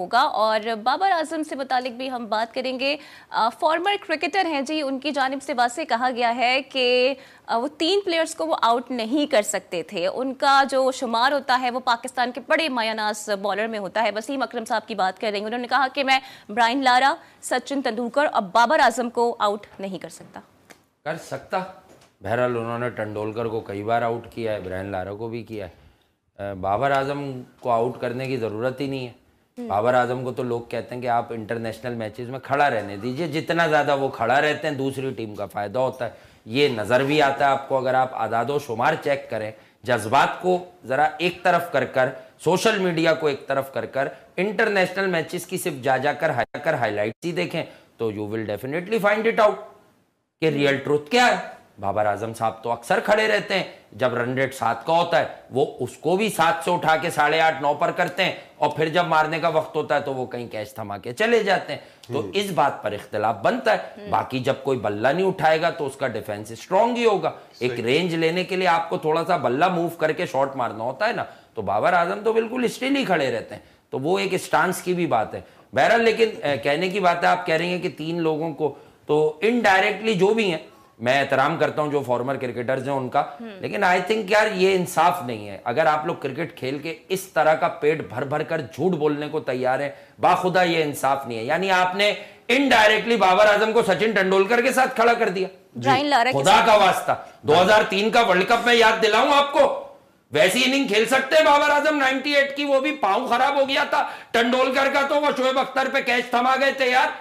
होगा और बाबर आजम से मुतालिक भी हम बात करेंगे फॉर्मर क्रिकेटर हैं जी उनकी जानब से वासे कहा गया है कि वो तीन प्लेयर्स को वो आउट नहीं कर सकते थे उनका जो शुमार होता है वो पाकिस्तान के बड़े मायानास बॉलर में होता है वसीम अकरम साहब की बात कर रही उन्होंने कहा कि मैं ब्राइन लारा सचिन तेंदुलकर और बाबर आजम को आउट नहीं कर सकता कर सकता बहरहाल उन्होंने टंडोलकर को कई बार आउट किया है ब्राइन लारा को भी किया है बाबर आजम को आउट करने की ज़रूरत ही नहीं है हम्म। बाबर आजम को तो लोग कहते हैं कि आप इंटरनेशनल मैचेस में खड़ा रहने दीजिए जितना ज़्यादा वो खड़ा रहते हैं दूसरी टीम का फ़ायदा होता है ये नज़र भी आता है आपको अगर आप आदादो शुमार चेक करें जज्बात को ज़रा एक तरफ कर कर सोशल मीडिया को एक तरफ कर कर इंटरनेशनल मैचेस की सिर्फ जा जाकर हाईलाइट ही देखें तो you will definitely find it out कि रियल ट्रूथ क्या है बाबर आजम साहब तो अक्सर खड़े रहते हैं जब रन रेट सात का होता है वो उसको भी सात से उठा के साढ़े आठ नौ पर करते हैं और फिर जब मारने का वक्त होता है तो वो कहीं कैच थमा के चले जाते हैं तो इस बात पर इख्तलाफ बनता है हम्म। बाकी जब कोई बल्ला नहीं उठाएगा तो उसका डिफेंस स्ट्रांग ही होगा एक रेंज लेने के लिए आपको थोड़ा सा बल्ला मूव करके शॉट मारना होता है ना तो बाबर आजम तो बिल्कुल स्टिल ही खड़े रहते हैं तो वो एक स्टांस की भी बात है बहरहाल लेकिन कहने की बात है आप कह रही हैं कि तीन लोगों को तो इनडायरेक्टली जो भी है मैं एहतराम करता हूँ जो फॉर्मर क्रिकेटर्स हैं उनका लेकिन आई थिंक यार ये इंसाफ नहीं है अगर आप लोग क्रिकेट खेल के इस तरह का पेट भर भर कर झूठ बोलने को तैयार है बाखुदा ये इंसाफ नहीं है यानी आपने इनडायरेक्टली बाबर आजम को सचिन तेंडुलकर के साथ खड़ा कर दिया खुदा का वास्ता 2003 का वर्ल्ड कप में याद दिलाऊं आपको वैसी इनिंग खेल सकते हैं बाबर आजम 98 की वो भी पांव खराब हो गया था टंडोलकर का तो वो शोएब अख्तर पे कैच थमा गए थे यार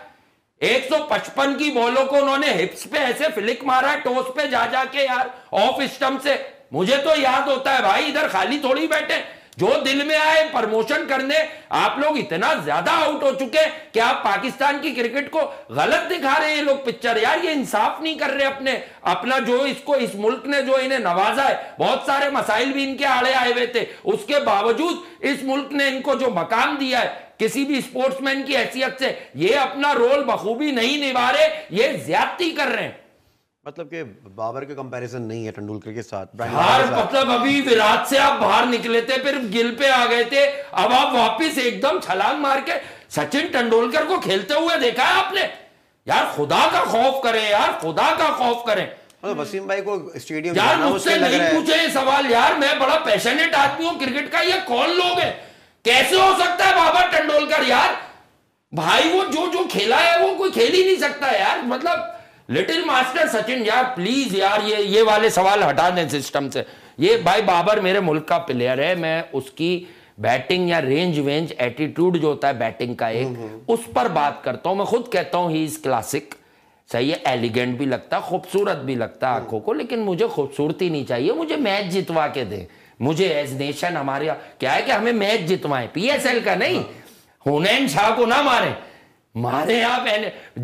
155 की बॉलों को उन्होंने हिप्स पे ऐसे फ्लिक मारा टोस पे जा जाके यार ऑफ स्टम्प से मुझे तो याद होता है भाई इधर खाली थोड़ी बैठे जो दिल में आए प्रमोशन करने आप लोग इतना ज्यादा आउट हो चुके कि आप पाकिस्तान की क्रिकेट को गलत दिखा रहे हैं लोग पिक्चर यार ये इंसाफ नहीं कर रहे अपने अपना जो इसको इस मुल्क ने जो इन्हें नवाजा है बहुत सारे मसाइल भी इनके आड़े आए हुए थे उसके बावजूद इस मुल्क ने इनको जो मकाम दिया है किसी भी स्पोर्ट्समैन की हैसियत से ये अपना रोल बखूबी नहीं निभा रहे ये ज्यादती कर रहे हैं मतलब के बाबर के कंपैरिजन नहीं है तेंदुलकर के साथ बाहर मतलब अभी विराट से आप बाहर निकले थे फिर गिल पे आ गए थे अब आप वापस एकदम छलांग मार के सचिन तेंदुलकर को खेलते हुए देखा है आपने यार खुदा का खौफ करें यार खुदा का खौफ करें तो वसीम भाई को स्टेडियम यार मुझसे नहीं पूछे सवाल यार मैं बड़ा पैशनेट आदमी हूँ क्रिकेट का ये कौन लोग है कैसे हो सकता है बाबा टंडोलकर यार भाई वो जो जो खेला है वो कोई खेल ही नहीं सकता यार मतलब लिटिल मास्टर सचिन यार प्लीज यार ये ये वाले सवाल हटा दें सिस्टम से ये भाई बाबर मेरे मुल्क का प्लेयर है मैं उसकी बैटिंग या रेंज वेंज एटीट्यूड जो होता है बैटिंग का एक हम्म, हम्म। उस पर बात करता हूं मैं खुद कहता हूं ही इज क्लासिक सही है एलिगेंट भी लगता खूबसूरत भी लगता हम्म। आंखों को लेकिन मुझे खूबसूरती नहीं चाहिए मुझे मैच जितवा के दे मुझे एज नेशन हमारे क्या है कि हमें मैच जितवाएं पीएसएल का नहीं हुनैन शाह को ना मारे मारे आप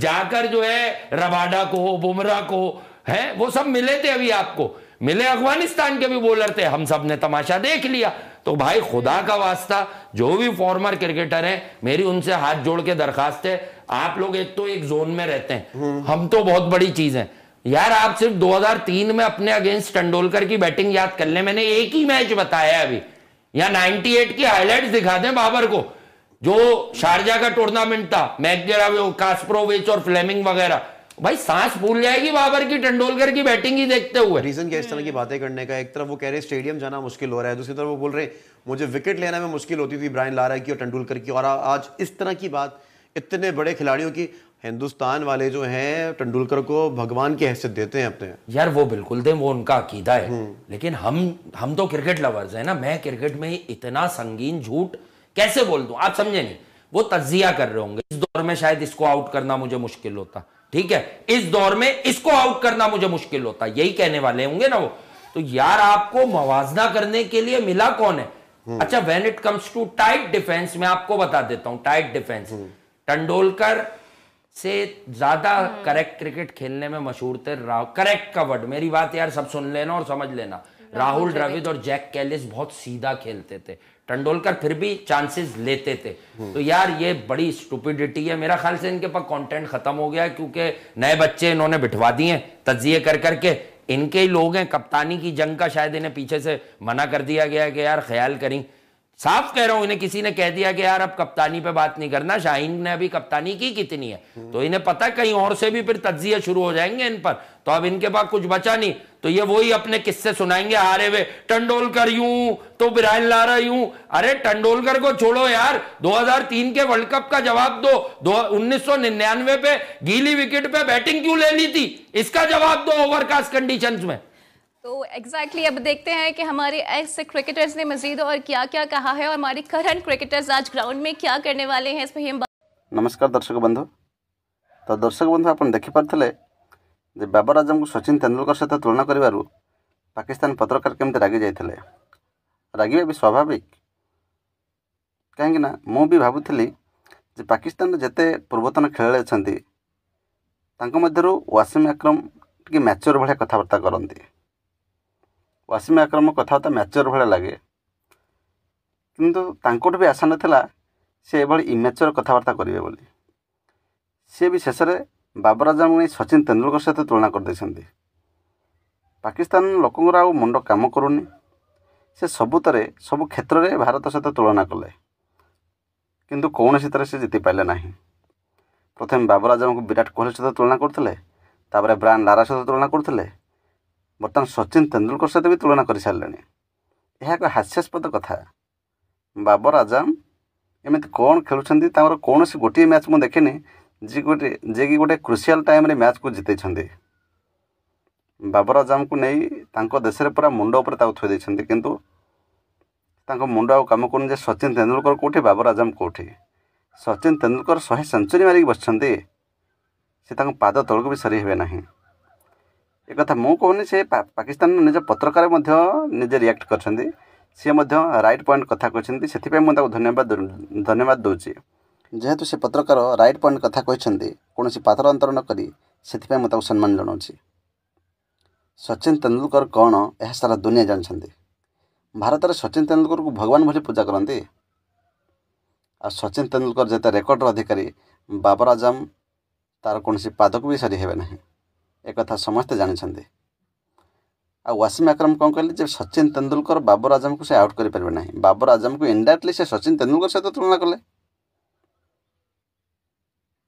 जाकर जो है रबाडा को बुमरा को है वो सब मिले थे अभी आपको मिले अफगानिस्तान के भी बोलर थे हम सब ने तमाशा देख लिया तो भाई खुदा का वास्ता जो भी फॉर्मर क्रिकेटर हैं मेरी उनसे हाथ जोड़ के दरखास्त है आप लोग एक तो एक जोन में रहते हैं हम्म। हम तो बहुत बड़ी चीज है यार आप सिर्फ 2003 में अपने अगेंस्ट टंडोलकर की बैटिंग याद कर ले मैंने एक ही मैच बताया अभी या 98 की हाईलाइट्स दिखा दें बाबर को जो शारजा का टूर्नामेंट था मैकगेरा कास्प्रोविच और फ्लेमिंग वगैरह भाई सांस भूल जाएगी बाबर की टंडोलकर की बैटिंग ही देखते हुए रीजन क्या इस तरह की हम्म। बातें करने का एक तरफ वो कह रहे स्टेडियम जाना मुश्किल हो रहा है दूसरी तरफ वो बोल रहे मुझे विकेट लेना में मुश्किल होती थी ब्रायन लारा की और टेंडुलकर की और आज इस तरह की बात इतने बड़े खिलाड़ियों की हिंदुस्तान वाले जो हैं तेंदुलकर को भगवान की हैसियत देते हैं अपने यार वो बिल्कुल दें वो उनका अकीदा है हम्म। लेकिन हम हम तो क्रिकेट लवर्स हैं ना मैं क्रिकेट में इतना संगीन झूठ कैसे बोल दूं आप समझे नहीं वो तजिया कर रहे होंगे इस दौर में शायद इसको आउट करना मुझे मुश्किल होता ठीक है इस दौर में इसको आउट करना मुझे मुश्किल होता यही कहने वाले होंगे ना वो तो यार आपको मुवजना करने के लिए मिला कौन है हम्म। अच्छा when it comes to tight defence मैं आपको बता देता हूं टाइट डिफेंस टंडोलकर से ज्यादा करेक्ट हम्म। क्रिकेट खेलने में मशहूर थे राहुल करेक्ट का वर्ड मेरी बात यार सब सुन लेना और समझ लेना राहुल द्रविड और जैक कैलिस बहुत सीधा खेलते थे टंडोलकर फिर भी चांसेस लेते थे हम्म। तो यार ये बड़ी स्टूपिडिटी है मेरा ख्याल से इनके पास कंटेंट खत्म हो गया क्योंकि नए बच्चे इन्होंने बिठवा दिए तजिए कर करके इनके ही लोग हैं कप्तानी की जंग का शायद इन्हें पीछे से मना कर दिया गया कि यार ख्याल करें साफ कह रहा हूं इन्हें किसी ने कह दिया कि यार अब कप्तानी पे बात नहीं करना शाहीन ने अभी कप्तानी की कितनी है हम्म। तो इन्हें पता कहीं और से भी फिर तजिए शुरू हो जाएंगे इन पर तो अब इनके पास कुछ बचा नहीं तो ये वही अपने किस्से सुनाएंगे हारे हुए टंडोलकर यू तो ला रही हूं अरे टंडोलकर को छोड़ो यार 2003 के वर्ल्ड कप का जवाब दो, उन्नीस पे गीली विकेट पे बैटिंग क्यों ले ली थी इसका जवाब दो ओवरकास्ट कंडीशंस में तो एग्जैक्टली exactly अब देखते हैं कि हमारे एक्स क्रिकेटर्स ने मजीद और क्या क्या कहा है और हमारे करंट क्रिकेटर्स आज ग्राउंड में क्या करने वाले हैं इसमें हम नमस्कार दर्शक बंधु तो दर्शक बंधु आप देखी पारे बाबर आजम को सचिन तेंदुलकर सहित तुलना कर पाकिस्तान पत्रकार कमी रागि जाते रागे भी स्वाभाविक कहीं मुझे भावुली जो पाकिस्तान जिते पूर्वतन खेला अच्छा मध्य वासीम आक्रम टे मैचोर भाया कथबार्ता करती ୱାସିମ ଆକ୍ରମ କଥାବାର୍ତ୍ତା ମ୍ୟାଚର ଭଳିଆ ଲାଗେ କିନ୍ତୁ ତାଙ୍କଠୁ ବି ଆଶା ନଥିଲା ସେ ଏଭଳି ଇମ୍ୟାଚର କଥାବାର୍ତ୍ତା କରିବେ ବୋଲି ସେ ବି ଶେଷରେ ବାବର ଆଜମଙ୍କୁ ନେଇ ସଚିନ ତେନ୍ଦୁଲକର ସହିତ ତୁଳନା କରିଦେଇଛନ୍ତି ପାକିସ୍ତାନ ଲୋକଙ୍କର ଆଉ ମୁଣ୍ଡ କାମ କରୁନି ସେ ସବୁଥିରେ ସବୁ କ୍ଷେତ୍ରରେ ଭାରତ ସହିତ ତୁଳନା କଲେ କିନ୍ତୁ କୌଣସିଥିରେ ସେ ଜିତିପାରିଲେ ନାହିଁ ପ୍ରଥମେ ବାବର ଆଜମଙ୍କୁ ବିରାଟ କୋହଲି ସହିତ ତୁଳନା କରୁଥିଲେ ତାପରେ ବ୍ରାନ୍ ଲାରା ସହିତ ତୁଳନା କରୁଥିଲେ ବର୍ତ୍ତମାନ ସଚିନ ତେନ୍ଦୁଲକର ସହିତ ବି ତୁଳନା କରିସାରିଲେଣି ଏହା ଏକ ହାସ୍ୟାସ୍ପଦ କଥା ବାବର ଆଜାମ ଏମିତି କ'ଣ ଖେଳୁଛନ୍ତି ତାଙ୍କର କୌଣସି ଗୋଟିଏ ମ୍ୟାଚ୍ ମୁଁ ଦେଖିନି ଯିଏ ଗୋଟିଏ ଯିଏକି ଗୋଟିଏ କ୍ରୁସିଆଲ ଟାଇମ୍ରେ ମ୍ୟାଚ୍କୁ ଜିତେଇଛନ୍ତି ବାବର ଆଜାମକୁ ନେଇ ତାଙ୍କ ଦେଶରେ ପୁରା ମୁଣ୍ଡ ଉପରେ ତାକୁ ଥୋଇ ଦେଇଛନ୍ତି କିନ୍ତୁ ତାଙ୍କ ମୁଣ୍ଡ ଆଉ କାମ କରୁନି ଯେ ସଚିନ ତେନ୍ଦୁଲକର କେଉଁଠି ବାବର ଆଜାମ କେଉଁଠି ସଚିନ ତେନ୍ଦୁଲକର ଶହେ ସେଞ୍ଚୁରୀ ମାରିକି ବସିଛନ୍ତି ସେ ତାଙ୍କ ପାଦ ତଳକୁ ବି ସରି ହେବେ ନାହିଁ ଏକଥା ମୁଁ କହୁନି ସେ ପାକିସ୍ତାନର ନିଜ ପତ୍ରକାର ମଧ୍ୟ ନିଜେ ରିଆକ୍ଟ କରିଛନ୍ତି ସିଏ ମଧ୍ୟ ରାଇଟ୍ ପଏଣ୍ଟ କଥା କହିଛନ୍ତି ସେଥିପାଇଁ ମୁଁ ତାକୁ ଧନ୍ୟବାଦ ଧନ୍ୟବାଦ ଦେଉଛି ଯେହେତୁ ସେ ପତ୍ରକାର ରାଇଟ୍ ପଏଣ୍ଟ କଥା କହିଛନ୍ତି କୌଣସି ପାତର ଅନ୍ତର ନ କରି ସେଥିପାଇଁ ମୁଁ ତାକୁ ସମ୍ମାନ ଜଣାଉଛି ସଚିନ ତେନ୍ଦୁଲକର କ'ଣ ଏହା ସାରା ଦୁନିଆ ଜାଣିଛନ୍ତି ଭାରତରେ ସଚିନ ତେନ୍ଦୁଲକରକୁ ଭଗବାନ ଭଳି ପୂଜା କରନ୍ତି ଆଉ ସଚିନ ତେନ୍ଦୁଲକର ଯେତେ ରେକର୍ଡ଼ର ଅଧିକାରୀ ବାବର ଆଜମ ତାର କୌଣସି ପାଦକୁ ବି ସାରି ହେବେ ନାହିଁ ଏକଥା ସମସ୍ତେ ଜାଣିଛନ୍ତି ଆଉ ୱାସିମ ଆକ୍ରମ କ'ଣ କହିଲେ ଯେ ସଚିନ ତେନ୍ଦୁଲକର ବାବର ଆଜମକୁ ସେ ଆଉଟ୍ କରିପାରିବେ ନାହିଁ ବାବର ଆଜମକୁ ଇଣ୍ଡାଇରେକ୍ଟଲି ସେ ସଚିନ ତେନ୍ଦୁଲକର ସହିତ ତୁଳନା କଲେ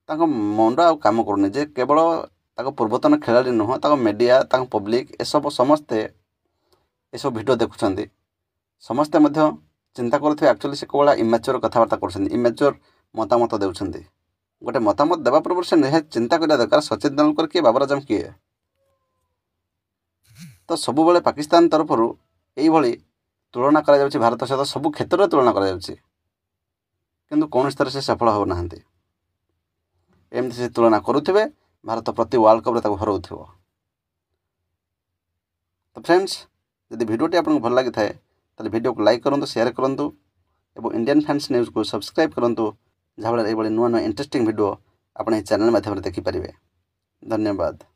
ତାଙ୍କ ମୁଣ୍ଡ ଆଉ କାମ କରୁନି ଯେ କେବଳ ତାଙ୍କ ପୂର୍ବତନ ଖେଳାଳି ନୁହଁ ତାଙ୍କ ମିଡ଼ିଆ ତାଙ୍କ ପବ୍ଲିକ ଏସବୁ ସମସ୍ତେ ଏସବୁ ଭିଡ଼ିଓ ଦେଖୁଛନ୍ତି ସମସ୍ତେ ମଧ୍ୟ ଚିନ୍ତା କରୁଥିବେ ଆକ୍ଚୁଆଲି ସେ କେବଳ ଇମାଚୁଅର କଥାବାର୍ତ୍ତା କରୁଛନ୍ତି ଇମାଚୁଅର ମତାମତ ଦେଉଛନ୍ତି ଗୋଟେ ମତାମତ ଦେବା ପୂର୍ବରୁ ସେ ନିହାତି ଚିନ୍ତା କରିବା ଦରକାର ସଚିନ ତେନ୍ଦୁଲକର କିଏ ବାବର ଆଜମ କିଏ ତ ସବୁବେଳେ ପାକିସ୍ତାନ ତରଫରୁ ଏଇଭଳି ତୁଳନା କରାଯାଉଛି ଭାରତ ସହିତ ସବୁ କ୍ଷେତ୍ରରେ ତୁଳନା କରାଯାଉଛି କିନ୍ତୁ କୌଣସି ଥର ସେ ସଫଳ ହେଉନାହାନ୍ତି ଏମିତି ସେ ତୁଳନା କରୁଥିବେ ଭାରତ ପ୍ରତି ୱାର୍ଲଡ଼ କପ୍ରେ ତାକୁ ହରାଉଥିବ ତ ଫ୍ରେଣ୍ଡସ୍ ଯଦି ଭିଡ଼ିଓଟି ଆପଣଙ୍କୁ ଭଲ ଲାଗିଥାଏ ତାହେଲେ ଭିଡ଼ିଓକୁ ଲାଇକ୍ କରନ୍ତୁ ସେୟାର କରନ୍ତୁ ଏବଂ ଇଣ୍ଡିଆନ୍ ଫ୍ୟାନ୍ସ ନ୍ୟୁଜ୍କୁ ସବସ୍କ୍ରାଇବ୍ କରନ୍ତୁ ଯାହାଫଳରେ ଏଇଭଳି ନୂଆ ନୂଆ ଇଣ୍ଟରେଷ୍ଟିଂ ଭିଡ଼ିଓ ଆପଣ ଏହି ଚ୍ୟାନେଲ୍ ମାଧ୍ୟମରେ ଦେଖିପାରିବେ ଧନ୍ୟବାଦ